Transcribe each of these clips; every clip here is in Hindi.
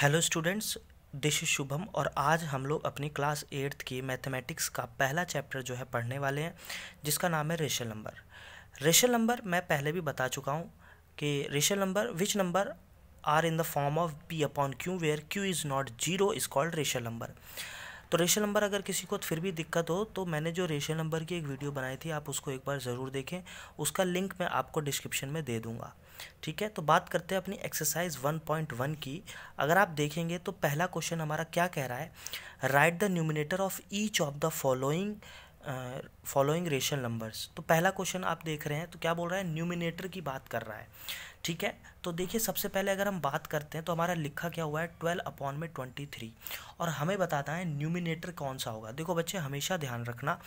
हेलो स्टूडेंट्स इज शुभम और आज हम लोग अपनी क्लास एट्थ की मैथमेटिक्स का पहला चैप्टर जो है पढ़ने वाले हैं जिसका नाम है रेशल नंबर रेशल नंबर मैं पहले भी बता चुका हूँ कि rational number which number are in the form of P upon Q where Q is not zero is called rational number तो रेशल नंबर अगर किसी को फिर भी दिक्कत हो तो मैंने जो रेशल नंबर की एक वीडियो बनाई थी आप उसको एक बार ज़रूर देखें उसका लिंक मैं आपको डिस्क्रिप्शन में दे दूँगा ठीक है तो बात करते हैं अपनी एक्सरसाइज 1.1 की अगर आप देखेंगे तो पहला क्वेश्चन हमारा क्या कह रहा है write the numerator of each of the following following rational numbers तो पहला क्वेश्चन आप देख रहे हैं तो क्या बोल रहा है न्यूमिनेटर की बात कर रहा है ठीक है तो देखिए सबसे पहले अगर हम बात करते हैं तो हमारा लिखा क्या हुआ है ट्वेल्व अपॉन में ट्वेंटी थ्री और हमें बताता है न्यूमिनेटर कौन सा होगा देखो बच्चे हमेशा ध्यान रखना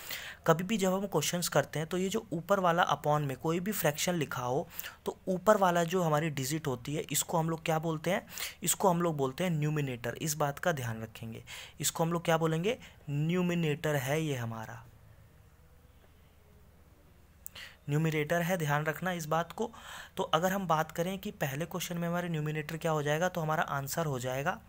कभी भी जब हम क्वेश्चंस करते हैं तो ये जो ऊपर वाला अपॉन में कोई भी फ्रैक्शन लिखा हो तो ऊपर वाला जो हमारी डिजिट होती है इसको हम लोग क्या बोलते हैं इसको हम लोग बोलते हैं न्यूमिनेटर इस बात का ध्यान रखेंगे इसको हम लोग क्या बोलेंगे न्यूमिनेटर है ये हमारा न्यूमिनेटर है ध्यान रखना इस बात को तो अगर हम बात करें कि पहले क्वेश्चन में हमारे न्यूमिनेटर क्या हो जाएगा तो हमारा आंसर हो जाएगा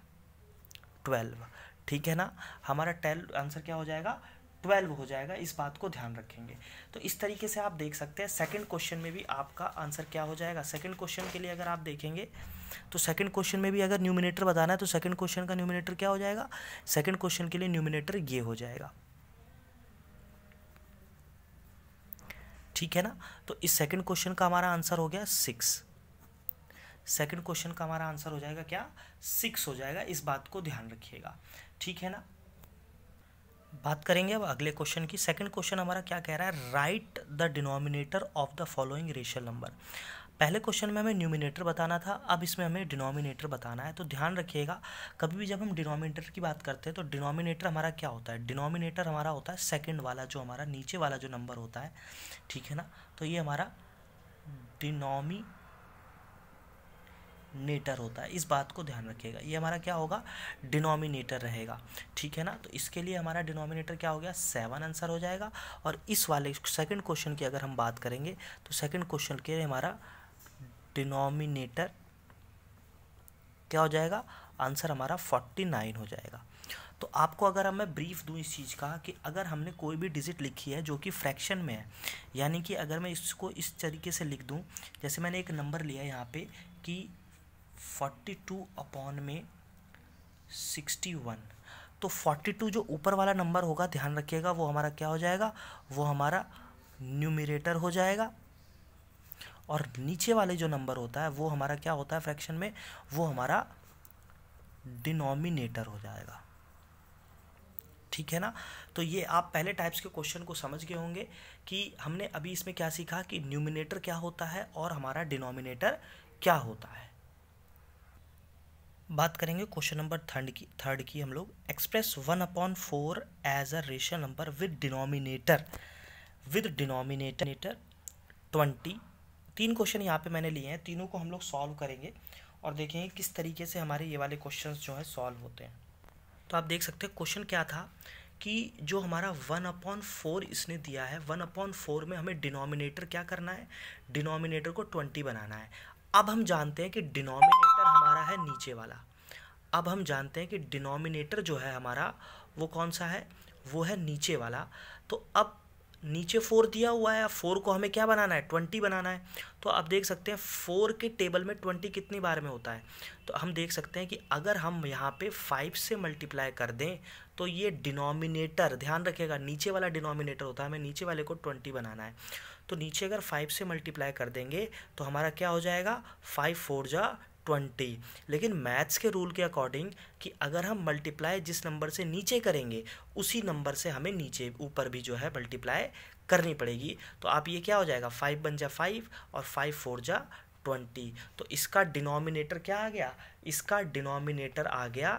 ट्वेल्व ठीक है ना हमारा ट्वेल्व आंसर क्या हो जाएगा ट्वेल्व हो जाएगा इस बात को ध्यान रखेंगे तो इस तरीके से आप देख सकते हैं सेकंड क्वेश्चन में भी आपका आंसर क्या हो जाएगा सेकंड क्वेश्चन के लिए अगर आप देखेंगे तो सेकंड क्वेश्चन में भी अगर न्यूमिनेटर बताना है तो सेकंड क्वेश्चन का न्यूमिनेटर क्या हो जाएगा सेकंड क्वेश्चन के लिए न्यूमिनेटर ये हो जाएगा ठीक है ना तो इस सेकंड क्वेश्चन का हमारा आंसर हो गया सिक्स सेकंड क्वेश्चन का हमारा आंसर हो जाएगा क्या सिक्स हो जाएगा इस बात को ध्यान रखिएगा ठीक है ना बात करेंगे अब अगले क्वेश्चन की सेकंड क्वेश्चन हमारा क्या कह रहा है write the denominator of the following rational number पहले क्वेश्चन में हमें न्यूमिनेटर बताना था अब इसमें हमें डिनोमिनेटर बताना है तो ध्यान रखिएगा कभी भी जब हम डिनोमिनेटर की बात करते हैं तो डिनोमिनेटर हमारा क्या होता है डिनोमिनेटर हमारा होता है सेकंड वाला जो हमारा नीचे वाला जो नंबर होता है ठीक है ना तो ये हमारा डिनोमी नेटर होता है इस बात को ध्यान रखिएगा ये हमारा क्या होगा डिनोमिनेटर रहेगा ठीक है ना तो इसके लिए हमारा डिनोमिनेटर क्या हो गया सेवन आंसर हो जाएगा और इस वाले सेकंड क्वेश्चन की अगर हम बात करेंगे तो सेकंड क्वेश्चन के हमारा डिनोमिनेटर क्या हो जाएगा आंसर हमारा फोर्टी नाइन हो जाएगा तो आपको अगर मैं ब्रीफ दूँ इस चीज़ का कि अगर हमने कोई भी डिजिट लिखी है जो कि फ्रैक्शन में है यानी कि अगर मैं इसको इस तरीके से लिख दूँ जैसे मैंने एक नंबर लिया यहाँ पे कि फोर्टी टू अपॉन में सिक्सटी वन तो फोर्टी टू जो ऊपर वाला नंबर होगा ध्यान रखिएगा वो हमारा क्या हो जाएगा वो हमारा न्यूमिरेटर हो जाएगा और नीचे वाले जो नंबर होता है वो हमारा क्या होता है फ्रैक्शन में वो हमारा डिनोमिनेटर हो जाएगा ठीक है ना तो ये आप पहले टाइप्स के क्वेश्चन को समझ गए होंगे कि हमने अभी इसमें क्या सीखा कि न्यूमिनेटर क्या होता है और हमारा डिनोमिनेटर क्या होता है बात करेंगे क्वेश्चन नंबर थर्ड की थर्ड की हम लोग express one upon four as a rational number with denominator with denominator twenty तीन क्वेश्चन यहाँ पे मैंने लिए हैं तीनों को हम लोग सॉल्व करेंगे और देखेंगे किस तरीके से हमारे ये वाले क्वेश्चन जो हैं सॉल्व होते हैं तो आप देख सकते हैं क्वेश्चन क्या था कि जो हमारा वन अपॉन फोर इसने दिया है वन अपॉन फोर में हमें डिनोमिनेटर क्या करना है डिनोमिनेटर को ट्वेंटी बनाना है अब हम जानते हैं कि डिनोमिनेटर हमारा है नीचे वाला अब हम जानते हैं कि डिनोमिनेटर जो है हमारा वो कौन सा है वो है नीचे वाला तो अब नीचे फोर दिया हुआ है फोर को हमें क्या बनाना है ट्वेंटी बनाना है तो आप देख सकते हैं फोर के टेबल में ट्वेंटी कितनी बार में होता है तो हम देख सकते हैं कि अगर हम यहाँ पे फाइव से मल्टीप्लाई कर दें तो ये डिनोमिनेटर ध्यान रखिएगा नीचे वाला डिनोमिनेटर होता है हमें नीचे वाले को ट्वेंटी बनाना है तो नीचे अगर फाइव से मल्टीप्लाई कर देंगे तो हमारा क्या हो जाएगा फाइव फोर जा ट्वेंटी लेकिन मैथ्स के रूल के अकॉर्डिंग कि अगर हम मल्टीप्लाई जिस नंबर से नीचे करेंगे उसी नंबर से हमें नीचे ऊपर भी जो है मल्टीप्लाई करनी पड़ेगी तो आप ये क्या हो जाएगा फाइव बन जा फाइव और फाइव फोर जा ट्वेंटी तो इसका डिनोमिनेटर क्या आ गया इसका डिनोमिनेटर आ गया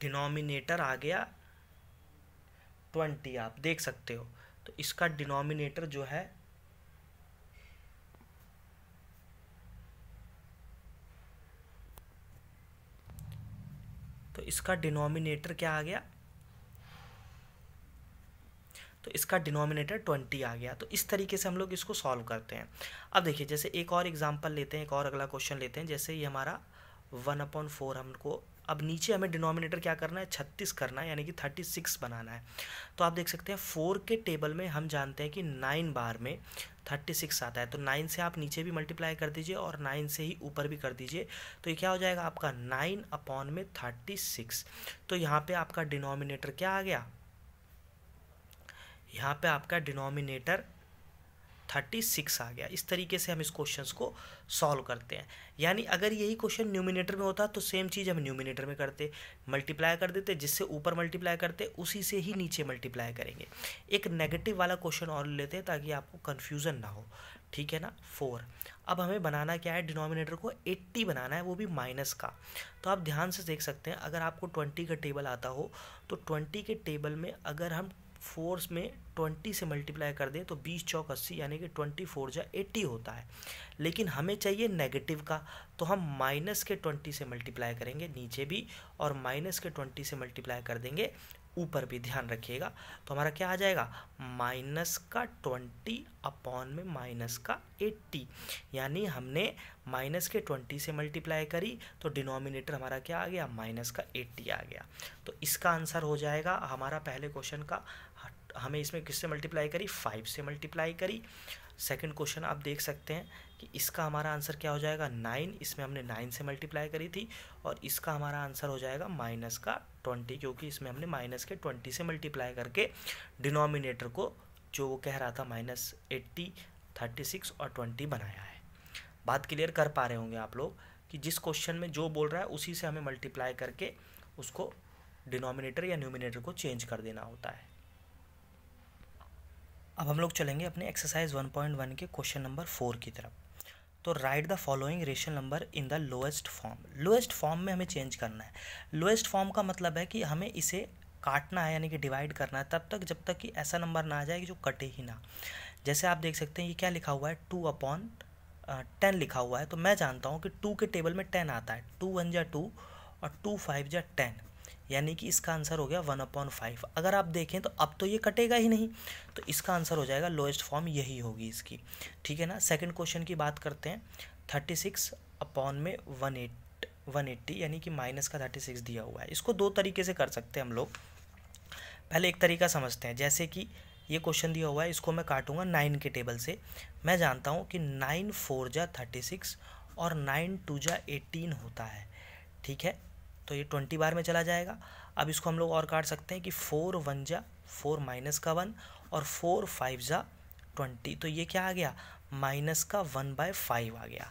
डिनोमिनेटर आ गया ट्वेंटी आप देख सकते हो तो इसका डिनोमिनेटर जो है तो इसका डिनोमिनेटर क्या आ गया तो इसका डिनोमिनेटर ट्वेंटी आ गया तो इस तरीके से हम लोग इसको सॉल्व करते हैं अब देखिए जैसे एक और एग्जाम्पल लेते हैं एक और अगला क्वेश्चन लेते हैं जैसे ये हमारा वन अपॉइंट फोर हमको अब नीचे हमें डिनोमिनेटर क्या करना है छत्तीस करना है यानी कि थर्टी सिक्स बनाना है तो आप देख सकते हैं फोर के टेबल में हम जानते हैं कि नाइन बार में थर्टी सिक्स आता है तो नाइन से आप नीचे भी मल्टीप्लाई कर दीजिए और नाइन से ही ऊपर भी कर दीजिए तो ये क्या हो जाएगा आपका नाइन अपॉन में थर्टी सिक्स तो यहाँ पर आपका डिनोमिनेटर क्या आ गया यहाँ पर आपका डिनोमिनेटर थर्टी सिक्स आ गया इस तरीके से हम इस क्वेश्चन को सॉल्व करते हैं यानी अगर यही क्वेश्चन न्यूमिनेटर में होता तो सेम चीज़ हम न्यूमिनेटर में करते मल्टीप्लाई कर देते जिससे ऊपर मल्टीप्लाई करते उसी से ही नीचे मल्टीप्लाई करेंगे एक नेगेटिव वाला क्वेश्चन और लेते हैं ताकि आपको कन्फ्यूज़न ना हो ठीक है ना फोर अब हमें बनाना क्या है डिनोमिनेटर को एट्टी बनाना है वो भी माइनस का तो आप ध्यान से देख सकते हैं अगर आपको ट्वेंटी का टेबल आता हो तो ट्वेंटी के टेबल में अगर हम फोर्स में ट्वेंटी से मल्टीप्लाई कर दें तो बीस चौक अस्सी यानी कि ट्वेंटी फोर जा एट्टी होता है लेकिन हमें चाहिए नेगेटिव का तो हम माइनस के ट्वेंटी से मल्टीप्लाई करेंगे नीचे भी और माइनस के ट्वेंटी से मल्टीप्लाई कर देंगे ऊपर भी ध्यान रखिएगा तो हमारा क्या आ जाएगा माइनस का ट्वेंटी अपॉन में माइनस का एट्टी यानी हमने माइनस के ट्वेंटी से मल्टीप्लाई करी तो डिनोमिनेटर हमारा क्या आ गया माइनस का एट्टी आ गया तो इसका आंसर हो जाएगा हमारा पहले क्वेश्चन का हमें इसमें किससे मल्टीप्लाई करी फाइव से मल्टीप्लाई करी सेकेंड क्वेश्चन आप देख सकते हैं कि इसका हमारा आंसर क्या हो जाएगा नाइन इसमें हमने नाइन से मल्टीप्लाई करी थी और इसका हमारा आंसर हो जाएगा माइनस का ट्वेंटी क्योंकि इसमें हमने माइनस के ट्वेंटी से मल्टीप्लाई करके डिनोमिनेटर को जो वो कह रहा था माइनस एट्टी थर्टी सिक्स और ट्वेंटी बनाया है बात क्लियर कर पा रहे होंगे आप लोग कि जिस क्वेश्चन में जो बोल रहा है उसी से हमें मल्टीप्लाई करके उसको डिनोमिनेटर या न्यूमिनेटर को चेंज कर देना होता है अब हम लोग चलेंगे अपने एक्सरसाइज 1.1 के क्वेश्चन नंबर फोर की तरफ तो write the following rational number in the lowest form lowest form में हमें चेंज करना है लोएस्ट फॉर्म का मतलब है कि हमें इसे काटना है यानी कि डिवाइड करना है तब तक जब तक कि ऐसा नंबर ना आ जाए कि जो कटे ही ना जैसे आप देख सकते हैं ये क्या लिखा हुआ है टू अपॉन टेन लिखा हुआ है तो मैं जानता हूँ कि टू के टेबल में टेन आता है टू वन या टू और टू फाइव या टेन यानी कि इसका आंसर हो गया वन अपॉन फाइव अगर आप देखें तो अब तो ये कटेगा ही नहीं तो इसका आंसर हो जाएगा लोएस्ट फॉर्म यही होगी इसकी ठीक है ना सेकेंड क्वेश्चन की बात करते हैं थर्टी सिक्स अपॉन में वन एट वन एट्टी यानी कि माइनस का थर्टी सिक्स दिया हुआ है इसको दो तरीके से कर सकते हैं हम लोग पहले एक तरीका समझते हैं जैसे कि ये क्वेश्चन दिया हुआ है इसको मैं काटूंगा नाइन के टेबल से मैं जानता हूँ कि नाइन फोर जा थर्टी सिक्स और नाइन टू जा एटीन होता है ठीक है तो ये ट्वेंटी बार में चला जाएगा अब इसको हम लोग और काट सकते हैं कि फोर वन जा फोर माइनस का वन और फोर फाइव जा ट्वेंटी तो ये क्या आ गया माइनस का वन बाय फाइव आ गया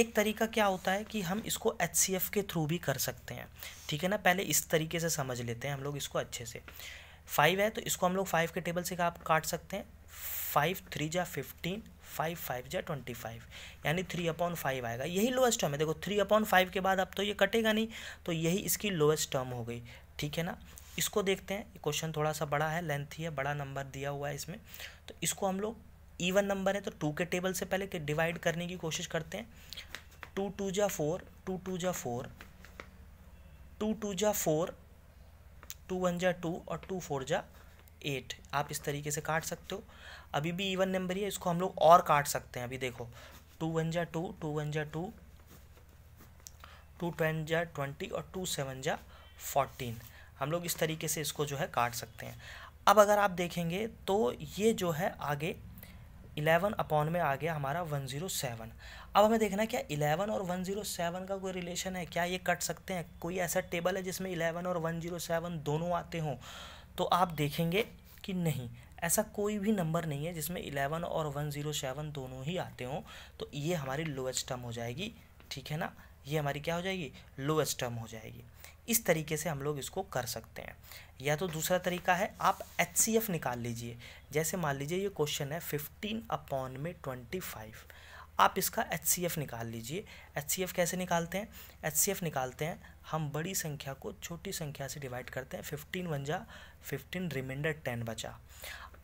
एक तरीका क्या होता है कि हम इसको एच के थ्रू भी कर सकते हैं ठीक है ना पहले इस तरीके से समझ लेते हैं हम लोग इसको अच्छे से फाइव है तो इसको हम लोग फाइव के टेबल से आप काट सकते हैं फाइव थ्री जा फिफ्टीन फाइव फाइव जै ट्वेंटी फाइव यानी थ्री अपॉन फाइव आएगा यही लोएस्ट टर्म है देखो थ्री अपॉन फाइव के बाद अब तो ये कटेगा नहीं तो यही इसकी लोएस्ट टर्म हो गई ठीक है ना इसको देखते हैं क्वेश्चन थोड़ा सा बड़ा है लेंथी है बड़ा नंबर दिया हुआ है इसमें तो इसको हम लोग ईवन नंबर है तो टू के टेबल से पहले डिवाइड करने की कोशिश करते हैं टू टू जा फोर टू टू जा फोर टू टू जा फोर टू वन जा टू और टू फोर जा एट आप इस तरीके से काट सकते हो अभी भी इवन नंबर ही है इसको हम लोग और काट सकते हैं अभी देखो टू वन जा टू टू वन जा टू टू टेन जा ट्वेंटी और टू सेवन जा फोर्टीन हम लोग इस तरीके से इसको जो है काट सकते हैं अब अगर आप देखेंगे तो ये जो है आगे इलेवन अपॉन में आ गया हमारा वन ज़ीरो सेवन अब हमें देखना क्या इलेवन और वन ज़ीरो सेवन का कोई रिलेशन है क्या ये कट सकते हैं कोई ऐसा टेबल है जिसमें इलेवन और वन ज़ीरो सेवन दोनों आते हों तो आप देखेंगे कि नहीं ऐसा कोई भी नंबर नहीं है जिसमें इलेवन और वन ज़ीरो सेवन दोनों ही आते हों तो ये हमारी लोएस्ट टर्म हो जाएगी ठीक है ना ये हमारी क्या हो जाएगी लोएस्ट टर्म हो जाएगी इस तरीके से हम लोग इसको कर सकते हैं या तो दूसरा तरीका है आप एच सी एफ़ निकाल लीजिए जैसे मान लीजिए ये क्वेश्चन है फिफ्टीन अपॉन में ट्वेंटी फाइव आप इसका एच सी एफ़ निकाल लीजिए एच सी एफ़ कैसे निकालते हैं एच सी एफ़ निकालते हैं हम बड़ी संख्या को छोटी संख्या से डिवाइड करते हैं फिफ्टीन वन जा फिफ्टीन रिमाइंडर टेन बचा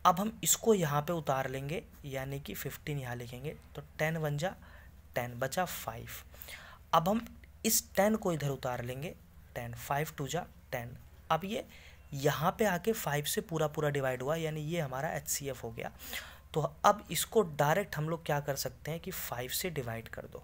अब हम इसको यहाँ पे उतार लेंगे यानी कि फिफ्टीन यहाँ लिखेंगे तो टेन बन जा टेन बचा फाइव अब हम इस टेन को इधर उतार लेंगे टेन फाइव टू जा टेन अब ये यहाँ पे आके फाइव से पूरा पूरा डिवाइड हुआ यानी ये हमारा एच सी एफ हो गया तो अब इसको डायरेक्ट हम लोग क्या कर सकते हैं कि फाइव से डिवाइड कर दो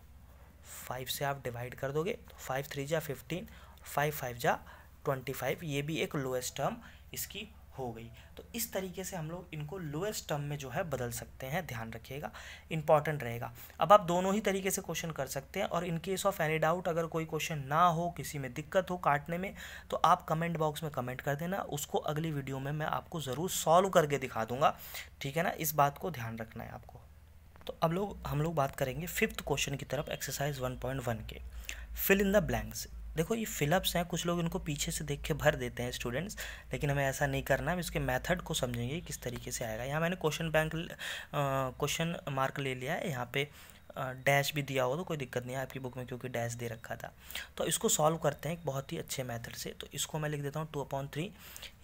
फाइव से आप डिवाइड कर दोगे तो फाइव थ्री जा फिफ्टीन फाइव फाइव जा ट्वेंटी फाइव ये भी एक लोएस्ट टर्म इसकी हो गई तो इस तरीके से हम लोग इनको लोएस्ट टर्म में जो है बदल सकते हैं ध्यान रखिएगा इंपॉर्टेंट रहेगा अब आप दोनों ही तरीके से क्वेश्चन कर सकते हैं और in case of any doubt अगर कोई क्वेश्चन ना हो किसी में दिक्कत हो काटने में तो आप कमेंट बॉक्स में कमेंट कर देना उसको अगली वीडियो में मैं आपको ज़रूर सॉल्व करके दिखा दूंगा ठीक है ना इस बात को ध्यान रखना है आपको तो अब लोग हम लोग बात करेंगे फिफ्थ क्वेश्चन की तरफ एक्सरसाइज वन के फिल इन द ब्लैंक्स देखो ये फिलअप्स हैं कुछ लोग इनको पीछे से देख के भर देते हैं स्टूडेंट्स लेकिन हमें ऐसा नहीं करना है इसके मेथड को समझेंगे किस तरीके से आएगा यहाँ मैंने क्वेश्चन बैंक क्वेश्चन मार्क ले लिया है यहाँ पे डैश भी दिया हो तो कोई दिक्कत नहीं है आपकी बुक में क्योंकि डैश दे रखा था तो इसको सॉल्व करते हैं एक बहुत ही अच्छे मेथड से तो इसको मैं लिख देता हूँ टू अपॉइंट थ्री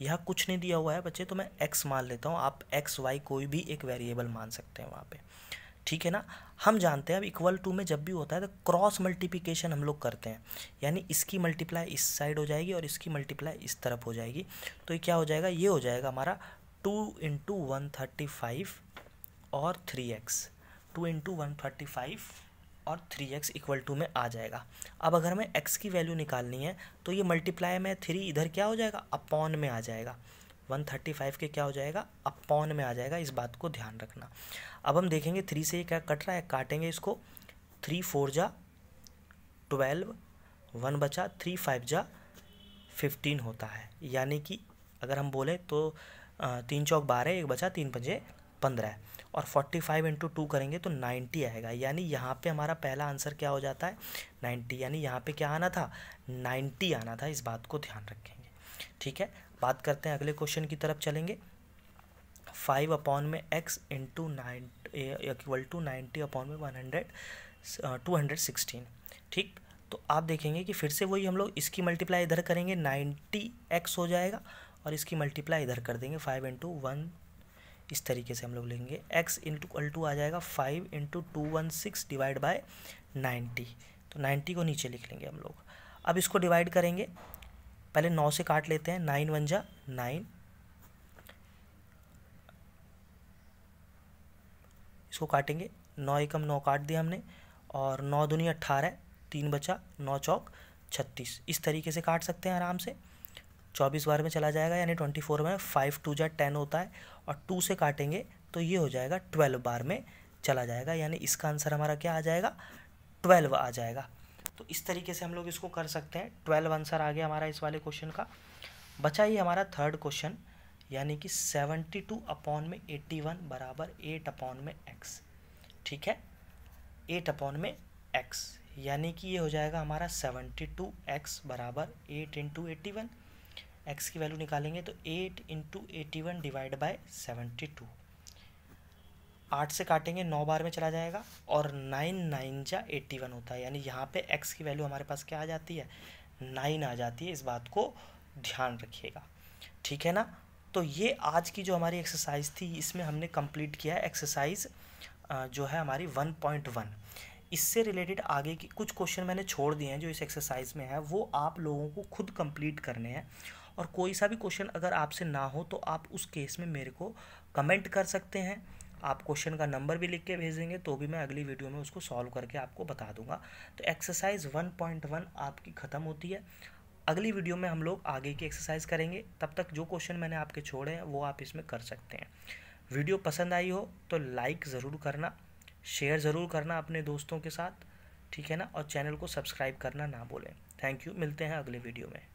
यहाँ कुछ नहीं दिया हुआ है बच्चे तो मैं एक्स मान लेता हूँ आप एक्स वाई कोई भी एक वेरिएबल मान सकते हैं वहाँ पर ठीक है ना हम जानते हैं अब इक्वल टू में जब भी होता है तो क्रॉस मल्टीप्लिकेशन हम लोग करते हैं यानी इसकी मल्टीप्लाई इस साइड हो जाएगी और इसकी मल्टीप्लाई इस तरफ हो जाएगी तो ये क्या हो जाएगा ये हो जाएगा हमारा two into one thirty five और three X two into one thirty five और थ्री एक्स इक्वल टू में आ जाएगा अब अगर हमें एक्स की वैल्यू निकालनी है तो ये मल्टीप्लाई में थ्री इधर क्या हो जाएगा अपॉन में आ जाएगा वन थर्टी फाइव के क्या हो जाएगा अपॉन में आ जाएगा इस बात को ध्यान रखना अब हम देखेंगे थ्री से क्या कट रहा है काटेंगे इसको थ्री फोर जा ट्वेल्व वन बचा थ्री फाइव जा फिफ्टीन होता है यानी कि अगर हम बोलें तो तीन चौक बारह एक बचा तीन पंजे पंद्रह और फोर्टी फाइव इंटू टू करेंगे तो नाइन्टी आएगा यानी यहाँ पे हमारा पहला आंसर क्या हो जाता है नाइन्टी यानी यहाँ पे क्या आना था नाइन्टी आना था इस बात को ध्यान रखेंगे ठीक है बात करते हैं अगले क्वेश्चन की तरफ चलेंगे फाइव अपॉन में X into nine equal to ninety upon में one hundred two hundred sixteen ठीक तो आप देखेंगे कि फिर से वही हम लोग इसकी मल्टीप्लाई इधर करेंगे नाइन्टी एक्स हो जाएगा और इसकी मल्टीप्लाई इधर कर देंगे फाइव इंटू वन इस तरीके से हम लोग लेंगे एक्स इंटू टू आ जाएगा five into two one six divide by ninety तो नाइन्टी को नीचे लिख लेंगे हम लोग अब इसको डिवाइड करेंगे पहले नौ से काट लेते हैं नाइन वन जा नाइन इसको काटेंगे नौ एकम नौ काट दिया हमने और नौ दुनिया अट्ठारह तीन बचा नौ चौक छत्तीस इस तरीके से काट सकते हैं आराम से चौबीस बार में चला जाएगा यानी ट्वेंटी फोर में फाइव टू जै टेन होता है और टू से काटेंगे तो ये हो जाएगा ट्वेल्व बार में चला जाएगा यानी इसका आंसर हमारा क्या आ जाएगा ट्वेल्व आ जाएगा तो इस तरीके से हम लोग इसको कर सकते हैं ट्वेल्व आंसर आ गया हमारा इस वाले क्वेश्चन का बचा ये हमारा थर्ड क्वेश्चन यानी कि सेवनटी टू अपॉन में एट्टी वन बराबर एट अपॉन में एक्स ठीक है एट अपॉन में एक्स यानी कि ये हो जाएगा हमारा सेवनटी टू एक्स बराबर eight into eighty one X की वैल्यू निकालेंगे तो eight into eighty one divide by seventy two आठ से काटेंगे नौ बार में चला जाएगा और नाइन नाइन जा एट्टी वन होता है यानी यहाँ पे एक्स की वैल्यू हमारे पास क्या आ जाती है नाइन आ जाती है इस बात को ध्यान रखिएगा ठीक है ना तो ये आज की जो हमारी एक्सरसाइज थी इसमें हमने कंप्लीट किया है एक्सरसाइज जो है हमारी 1.1 इससे रिलेटेड आगे की कुछ क्वेश्चन मैंने छोड़ दिए हैं जो इस एक्सरसाइज में है वो आप लोगों को खुद कंप्लीट करने हैं और कोई सा भी क्वेश्चन अगर आपसे ना हो तो आप उस केस में मेरे को कमेंट कर सकते हैं आप क्वेश्चन का नंबर भी लिख के भेजेंगे तो भी मैं अगली वीडियो में उसको सॉल्व करके आपको बता दूंगा तो एक्सरसाइज 1.1 आपकी ख़त्म होती है अगली वीडियो में हम लोग आगे की एक्सरसाइज करेंगे तब तक जो क्वेश्चन मैंने आपके छोड़े हैं वो आप इसमें कर सकते हैं वीडियो पसंद आई हो तो लाइक ज़रूर करना शेयर ज़रूर करना अपने दोस्तों के साथ ठीक है ना और चैनल को सब्सक्राइब करना ना भूलें थैंक यू मिलते हैं अगले वीडियो में